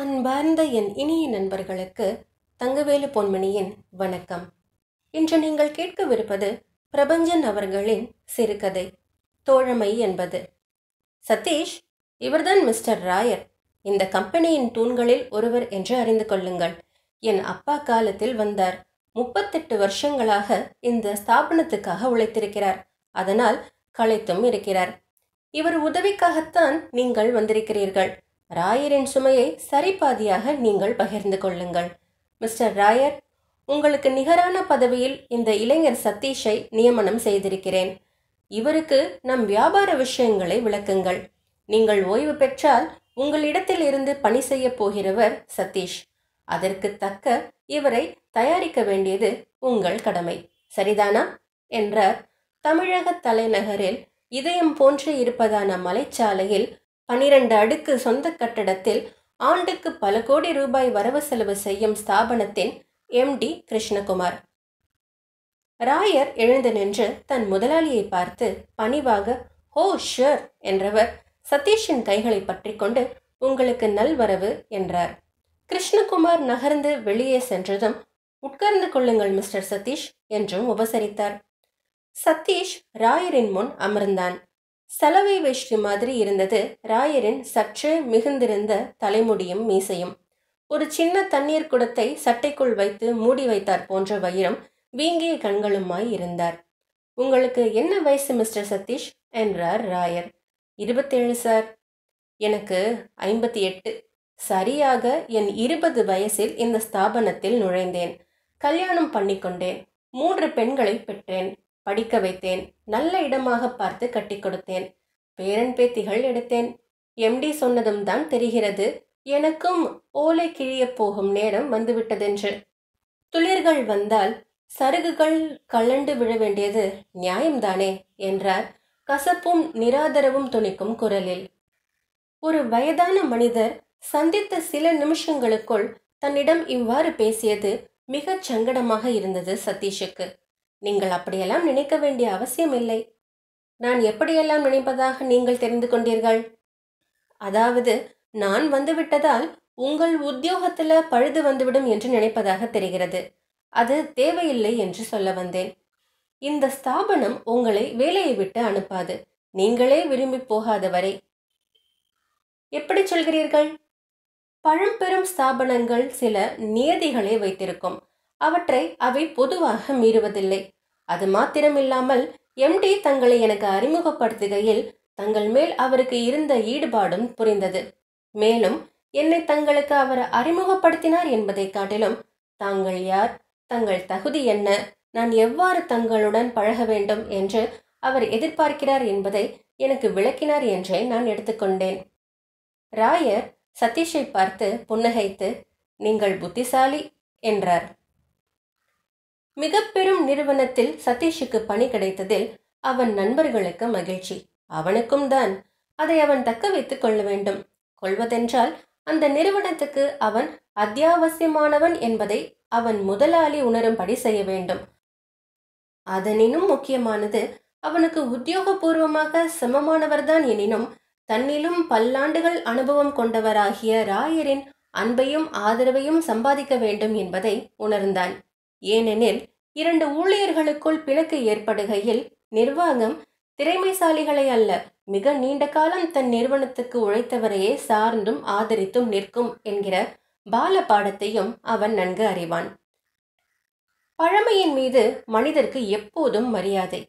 அன்பார்ந்த என் இனிய நண்பர்களுக்கு தங்கவேலு பொன்மணியின் வணக்கம் இன்று நீங்கள் கேட்கவிருப்பது பிரபஞ்சன் அவர்களின் சிறுகதை தோழமை என்பது சதீஷ் இவர்தான் மிஸ்டர் ராயர் இந்த கம்பெனியின் தூண்களில் ஒருவர் என்று அறிந்து கொள்ளுங்கள் என் அப்பா காலத்தில் வந்தார் முப்பத்தெட்டு வருஷங்களாக இந்த ஸ்தாபனத்துக்காக உழைத்திருக்கிறார் அதனால் களைத்தும் இருக்கிறார் இவர் உதவிக்காகத்தான் நீங்கள் வந்திருக்கிறீர்கள் ராயரின் சுமையை சரிபாதியாக நீங்கள் பகிர்ந்து கொள்ளுங்கள் மிஸ்டர் ராயர் உங்களுக்கு நிகரான பதவியில் இந்த இளைஞர் சதீஷை நியமனம் செய்திருக்கிறேன் இவருக்கு நம் வியாபார விஷயங்களை விளக்குங்கள் நீங்கள் ஓய்வு பெற்றால் உங்களிடத்தில் இருந்து பணி செய்ய போகிறவர் சதீஷ் அதற்கு தக்க இவரை தயாரிக்க வேண்டியது உங்கள் கடமை சரிதானா என்றார் தமிழக தலைநகரில் இதயம் போன்று இருப்பதான மலைச்சாலையில் பனிரெண்டு அடுக்கு சொந்த கட்டடத்தில் ஆண்டுக்கு பல கோடி ரூபாய் வரவு செலவு செய்யும் ஸ்தாபனத்தின் எம்டி கிருஷ்ணகுமார் ராயர் எழுந்து நின்று தன் முதலாளியை பார்த்து பணிவாக ஹோ ஷுர் என்றவர் சதீஷின் கைகளை பற்றி கொண்டு உங்களுக்கு நல்வரவு என்றார் கிருஷ்ணகுமார் நகர்ந்து வெளியே சென்றதும் உட்கார்ந்து கொள்ளுங்கள் மிஸ்டர் சதீஷ் என்றும் உபசரித்தார் சதீஷ் ராயரின் முன் அமர்ந்தான் சலவை வேஷ்டி மாதிரி இருந்தது ராயரின் சற்றே மிகுந்திருந்த தலைமுடியும் மீசையும் ஒரு சின்ன தண்ணீர் குடத்தை சட்டைக்குள் வைத்து மூடி வைத்தார் போன்ற வயிறும் வீங்கிய கண்களுமாய் இருந்தார் உங்களுக்கு என்ன வயசு மிஸ்டர் சதீஷ் என்றார் ராயர் இருபத்தேழு சார் எனக்கு ஐம்பத்தி எட்டு சரியாக என் இருபது வயசில் இந்த ஸ்தாபனத்தில் நுழைந்தேன் கல்யாணம் பண்ணிக்கொண்டேன் மூன்று பெண்களை பெற்றேன் படிக்க வைத்தேன் நல்ல இடமாக பார்த்து கட்டி கொடுத்தேன் பேரன் பேத்திகள் எடுத்தேன் எம்டி சொன்னதும் தான் தெரிகிறது எனக்கும் ஓலை கிழிய போகும் நேரம் வந்துவிட்டதென்று துளிர்கள் வந்தால் சருகுகள் கலண்டு விழ வேண்டியது நியாயம்தானே என்றார் கசப்பும் நிராதரவும் துணிக்கும் குரலில் ஒரு வயதான மனிதர் சந்தித்த சில நிமிஷங்களுக்குள் தன்னிடம் இவ்வாறு பேசியது மிகச் சங்கடமாக இருந்தது சதீஷுக்கு நீங்கள் அப்படியெல்லாம் நினைக்க வேண்டிய அவசியம் இல்லை நான் எப்படியெல்லாம் நினைப்பதாக நீங்கள் தெரிந்து கொண்டீர்கள் அதாவது நான் வந்துவிட்டதால் உங்கள் உத்தியோகத்தில் பழுது வந்துவிடும் என்று நினைப்பதாக தெரிகிறது அது தேவையில்லை என்று சொல்ல வந்தேன் இந்த ஸ்தாபனம் உங்களை வேலையை விட்டு அனுப்பாது நீங்களே விரும்பி போகாத வரை எப்படி சொல்கிறீர்கள் பழம்பெரும் ஸ்தாபனங்கள் சில நியதிகளை வைத்திருக்கும் அவற்றை அவை பொதுவாக மீறுவதில்லை அது மாத்திரமில்லாமல் எம்டி தங்களை எனக்கு அறிமுகப்படுத்துகையில் தங்கள் மேல் அவருக்கு இருந்த ஈடுபாடும் புரிந்தது மேலும் என்னை தங்களுக்கு அவர் அறிமுகப்படுத்தினார் என்பதை காட்டிலும் தாங்கள் யார் தங்கள் தகுதி என்ன நான் எவ்வாறு தங்களுடன் பழக வேண்டும் என்று அவர் எதிர்பார்க்கிறார் என்பதை எனக்கு விளக்கினார் என்றே நான் எடுத்துக்கொண்டேன் ராயர் சதீஷை பார்த்து புன்னகைத்து நீங்கள் புத்திசாலி என்றார் மிக பெரும் நிறுவனத்தில் சதீஷுக்கு பணி கிடைத்ததில் அவன் நண்பர்களுக்கு மகிழ்ச்சி அவனுக்கும் தான் அதை அவன் தக்க வைத்துக் கொள்ள வேண்டும் கொள்வதென்றால் அந்த நிறுவனத்துக்கு அவன் அத்தியாவசியமானவன் என்பதை அவன் முதலாளி உணரும்படி செய்ய வேண்டும் அதனினும் முக்கியமானது அவனுக்கு உத்தியோகபூர்வமாக சமமானவர்தான் எனினும் தன்னிலும் பல்லாண்டுகள் அனுபவம் கொண்டவராகிய ராயரின் அன்பையும் ஆதரவையும் சம்பாதிக்க வேண்டும் என்பதை உணர்ந்தான் ஏனெனில் இரண்டு ஊழியர்களுக்குள் பிழக்கு ஏற்படுகையில் நிர்வாகம் திறமைசாலிகளை அல்ல மிக நீண்ட காலம் தன் நிறுவனத்துக்கு உழைத்தவரையே சார்ந்தும் ஆதரித்தும் நிற்கும் என்கிற பால பாடத்தையும் அவன் நன்கு அறிவான் பழமையின் மீது மனிதருக்கு எப்போதும் மரியாதை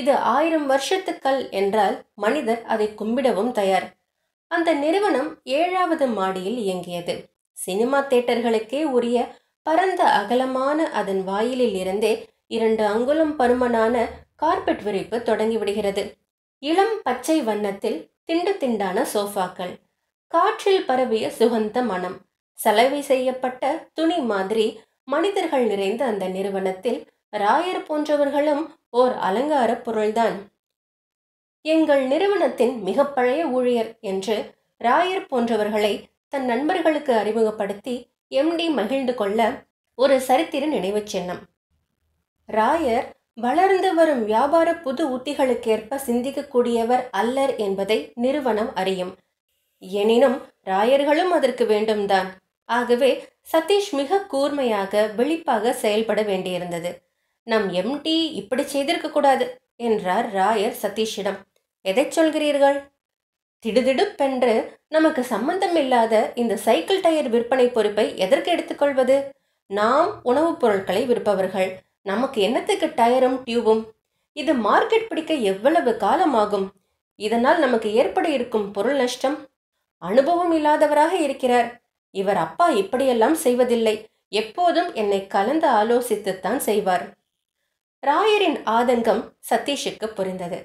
இது ஆயிரம் வருஷத்துக்கள் என்றால் மனிதர் அதை கும்பிடவும் தயார் அந்த நிறுவனம் ஏழாவது மாடியில் இயங்கியது சினிமா தேட்டர்களுக்கே உரிய பரந்த அகலமான அதன் வாயிலில் இருந்தே இரண்டு அங்குலம் பருமனான கார்பெட் விரிப்பு தொடங்கிவிடுகிறது இளம் பச்சை வண்ணத்தில் திண்டு திண்டான சோஃபாக்கள் காற்றில் பரவிய சுகந்த மனம் சலவை செய்யப்பட்ட துணி மாதிரி மனிதர்கள் நிறைந்த அந்த நிறுவனத்தில் ராயர் போன்றவர்களும் ஓர் அலங்கார பொருள்தான் எங்கள் நிறுவனத்தின் மிக பழைய ஊழியர் என்று ராயர் போன்றவர்களை தன் நண்பர்களுக்கு அறிமுகப்படுத்தி எம்டி மகிழ்ந்து கொள்ள ஒரு சரித்திர நினைவு சின்னம் ராயர் வளர்ந்து வரும் வியாபார புது உத்திகளுக்கேற்ப சிந்திக்கக்கூடியவர் அல்லர் என்பதை நிறுவனம் அறியும் எனினும் ராயர்களும் அதற்கு வேண்டும்தான் ஆகவே சதீஷ் மிக கூர்மையாக வெளிப்பாக செயல்பட வேண்டியிருந்தது நம் எம்டி இப்படி செய்திருக்க கூடாது என்றார் ராயர் சதீஷிடம் எதை சொல்கிறீர்கள் திடுதிடுப்பென்று நமக்கு சம்பந்தம் இல்லாத இந்த சைக்கிள் டயர் விற்பனை பொறுப்பை எதற்கு எடுத்துக்கொள்வது நாம் உணவுப் பொருட்களை விற்பவர்கள் நமக்கு என்னத்துக்கு டயரும் டியூபும் இது மார்க்கெட் பிடிக்க எவ்வளவு காலமாகும் இதனால் நமக்கு ஏற்பட இருக்கும் பொருள் நஷ்டம் அனுபவம் இல்லாதவராக இருக்கிறார் இவர் அப்பா இப்படியெல்லாம் செய்வதில்லை எப்போதும் என்னை கலந்து ஆலோசித்துத்தான் செய்வார் ராயரின் ஆதங்கம் சதீஷுக்கு புரிந்தது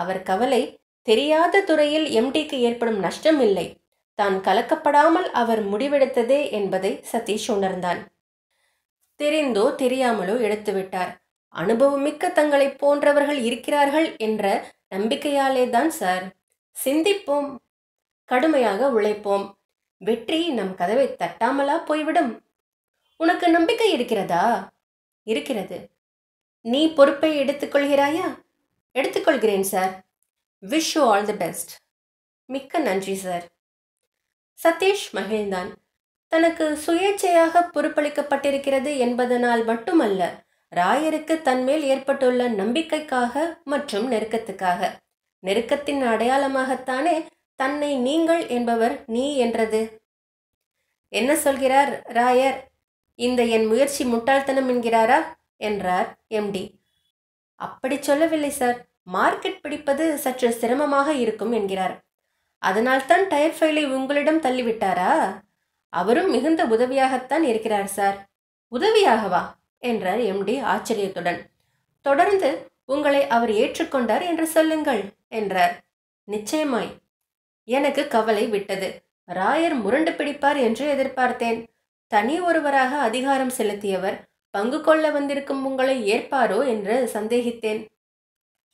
அவர் கவலை தெரியாத துறையில் எம்டிக்கு ஏற்படும் நஷ்டம் இல்லை தான் கலக்கப்படாமல் அவர் முடிவெடுத்ததே என்பதை சதீஷ் உணர்ந்தான் தெரிந்தோ தெரியாமலோ எடுத்துவிட்டார் அனுபவமிக்க தங்களை போன்றவர்கள் இருக்கிறார்கள் என்ற நம்பிக்கையாலே தான் சார் சிந்திப்போம் கடுமையாக உழைப்போம் வெற்றி நம் கதவை தட்டாமலா போய்விடும் உனக்கு நம்பிக்கை இருக்கிறதா இருக்கிறது நீ பொறுப்பை எடுத்துக்கொள்கிறாயா எடுத்துக்கொள்கிறேன் sir wish you all the best மிக்க நன்றி சார் சதீஷ் மகிழ்ந்தான் தனக்கு சுயேட்சையாக பொறுப்பளிக்கப்பட்டிருக்கிறது என்பதனால் மட்டுமல்ல ராயருக்கு தன்மேல் ஏற்பட்டுள்ள நம்பிக்கைக்காக மற்றும் நெருக்கத்துக்காக நெருக்கத்தின் அடையாளமாகத்தானே தன்னை நீங்கள் என்பவர் நீ என்றது என்ன சொல்கிறார் ராயர் இந்த என் முயற்சி முட்டாள்தனம் என்கிறாரா என்றார் எம்டி அப்படி சொல்லவில்லை சார் மார்க்கெட் பிடிப்பது சற்று சிரமமாக இருக்கும் என்கிறார் அதனால்தான் டயர் ஃபைலை உங்களிடம் தள்ளிவிட்டாரா அவரும் மிகுந்த உதவியாகத்தான் இருக்கிறார் சார் உதவியாகவா என்றார் எம்டி ஆச்சரியத்துடன் தொடர்ந்து உங்களை அவர் ஏற்றுக்கொண்டார் என்று சொல்லுங்கள் என்றார் நிச்சயமாய் எனக்கு கவலை விட்டது ராயர் முரண்டு பிடிப்பார் என்று எதிர்பார்த்தேன் தனி ஒருவராக அதிகாரம் செலுத்தியவர் பங்கு கொள்ள வந்திருக்கும் உங்களை ஏற்பாரோ என்று சந்தேகித்தேன்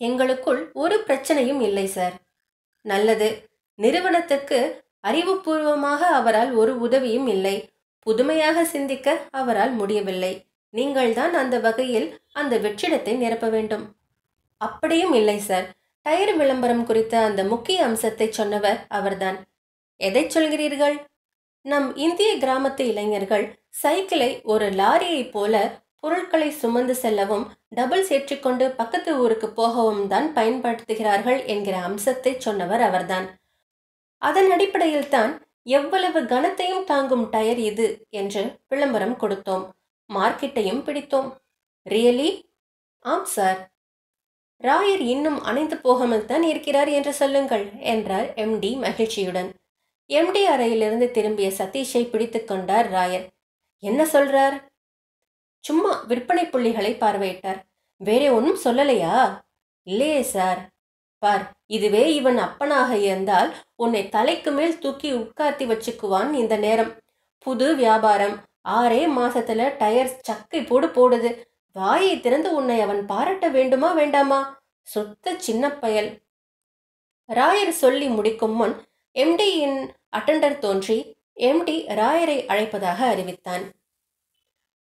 எங்களுக்குள் ஒரு பிரச்சனையும் இல்லை சார் நல்லது நிறுவனத்துக்கு அறிவுபூர்வமாக அவரால் ஒரு உதவியும் இல்லை புதுமையாக சிந்திக்க அவரால் முடியவில்லை நீங்கள்தான் அந்த வகையில் அந்த வெற்றிடத்தை நிரப்ப வேண்டும் அப்படியும் இல்லை சார் டயர் விளம்பரம் குறித்த அந்த முக்கிய அம்சத்தை சொன்னவர் அவர்தான் எதை சொல்கிறீர்கள் நம் இந்திய கிராமத்து இளைஞர்கள் சைக்கிளை ஒரு லாரியை போல பொருட்களை சுமந்து செல்லவும் டபுள் சேற்றிக்கொண்டு பக்கத்து ஊருக்கு போகவும் தான் பயன்படுத்துகிறார்கள் என்கிற அம்சத்தை சொன்னவர் அவர்தான் அதன் அடிப்படையில் தான் எவ்வளவு கனத்தையும் தாங்கும் டயர் இது என்று விளம்பரம் கொடுத்தோம் மார்க்கெட்டையும் பிடித்தோம் ரியலி ஆம் சார் ராயர் இன்னும் அணைந்து போகாமல் தான் இருக்கிறார் என்று சொல்லுங்கள் என்றார் எம்டி மகிழ்ச்சியுடன் எம்டி அறையிலிருந்து திரும்பிய சதீஷை பிடித்து கொண்டார் ராயர் என்ன சொல்றார் சும்மா விற்பனை புள்ளிகளை பார்வையிட்டார் வேறே ஒன்றும் சொல்லலையா இல்லையே சார் பார் இதுவே இவன் அப்பனாக இருந்தால் உன்னை தலைக்கு மேல் தூக்கி உட்கார்த்தி வச்சுக்குவான் இந்த நேரம் புது வியாபாரம் ஆறே மாசத்துல டயர் சக்கை போடு போடுது வாயை திறந்து உன்னை அவன் பாராட்ட வேண்டுமா வேண்டாமா சுத்த சின்ன பயல் ராயர் சொல்லி முடிக்கும் முன் எம்டியின் அட்டண்டர் தோன்றி எம்டி ராயரை அழைப்பதாக அறிவித்தான்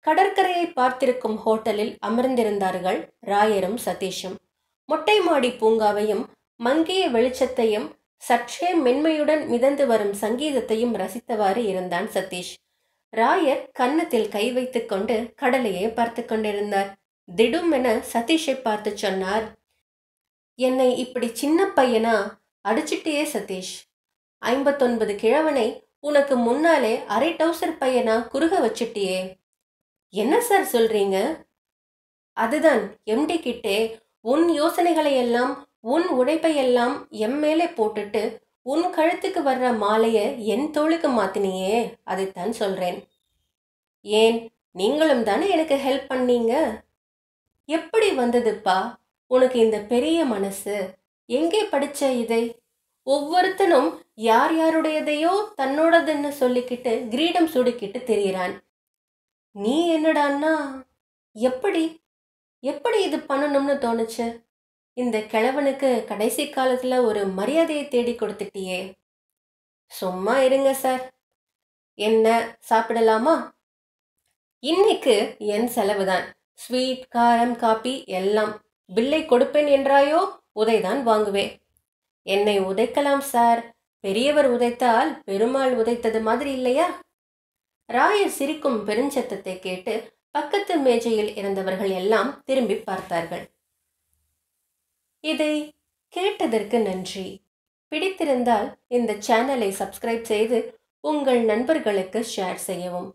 கடற்கரையை பார்த்திருக்கும் ஹோட்டலில் அமர்ந்திருந்தார்கள் ராயரும் சதீஷும் மொட்டை மாடி பூங்காவையும் மங்கிய வெளிச்சத்தையும் சற்றே மென்மையுடன் மிதந்து வரும் சங்கீதத்தையும் ரசித்தவாறு இருந்தான் சதீஷ் ராயர் கன்னத்தில் கை வைத்துக்கொண்டு கடலையே பார்த்து கொண்டிருந்தார் திடும் என சதீஷை பார்த்து சொன்னார் என்னை இப்படி சின்ன பையனா அடிச்சிட்டியே சதீஷ் ஐம்பத்தொன்பது கிழவனை உனக்கு முன்னாலே அரை டவுசர் பையனா குறுக வச்சிட்டியே என்ன சார் சொல்றீங்க அதுதான் எம்டி கிட்டே உன் யோசனைகளை எல்லாம் உன் உழைப்பை எல்லாம் எம் மேலே போட்டுட்டு உன் கழுத்துக்கு வர்ற மாலைய என் தோளுக்கு மாத்தினியே அதைத்தான் சொல்றேன் ஏன் நீங்களும் தானே எனக்கு ஹெல்ப் பண்ணீங்க எப்படி வந்ததுப்பா உனக்கு இந்த பெரிய மனசு எங்கே படிச்ச இதை ஒவ்வொருத்தனும் யார் யாருடையதையோ தன்னோடதுன்னு சொல்லிக்கிட்டு கிரீடம் சுடிக்கிட்டு தெரிகிறான் நீ என்னடா அண்ணா எப்படி எப்படி இது பண்ணணும்னு தோணுச்சு இந்த கிழவனுக்கு கடைசி காலத்தில் ஒரு மரியாதையை தேடி கொடுத்துட்டியே சும்மா இருங்க சார் என்ன சாப்பிடலாமா இன்னைக்கு என் செலவு தான் ஸ்வீட் காரம் காப்பி எல்லாம் பில்லை கொடுப்பேன் என்றாயோ உதைதான் வாங்குவேன் என்னை உதைக்கலாம் சார் பெரியவர் உதைத்தால் பெருமாள் உதைத்தது மாதிரி இல்லையா ராயர் சிரிக்கும் பெருஞ்சத்தத்தை கேட்டு பக்கத்து மேஜையில் இருந்தவர்கள் எல்லாம் திரும்பி பார்த்தார்கள் இதை கேட்டதற்கு நன்றி பிடித்திருந்தால் இந்த சேனலை சப்ஸ்கிரைப் செய்து உங்கள் நண்பர்களுக்கு ஷேர் செய்யவும்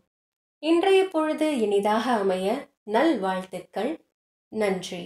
இன்றைய பொழுது இனிதாக அமைய நல்வாழ்த்துக்கள் நன்றி